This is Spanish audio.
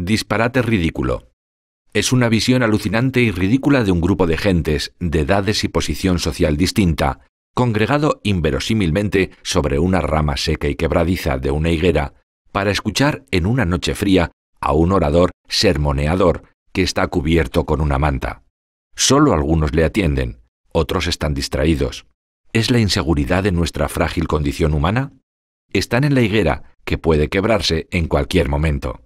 Disparate ridículo. Es una visión alucinante y ridícula de un grupo de gentes, de edades y posición social distinta, congregado inverosímilmente sobre una rama seca y quebradiza de una higuera, para escuchar en una noche fría a un orador sermoneador que está cubierto con una manta. Solo algunos le atienden, otros están distraídos. ¿Es la inseguridad de nuestra frágil condición humana? Están en la higuera, que puede quebrarse en cualquier momento.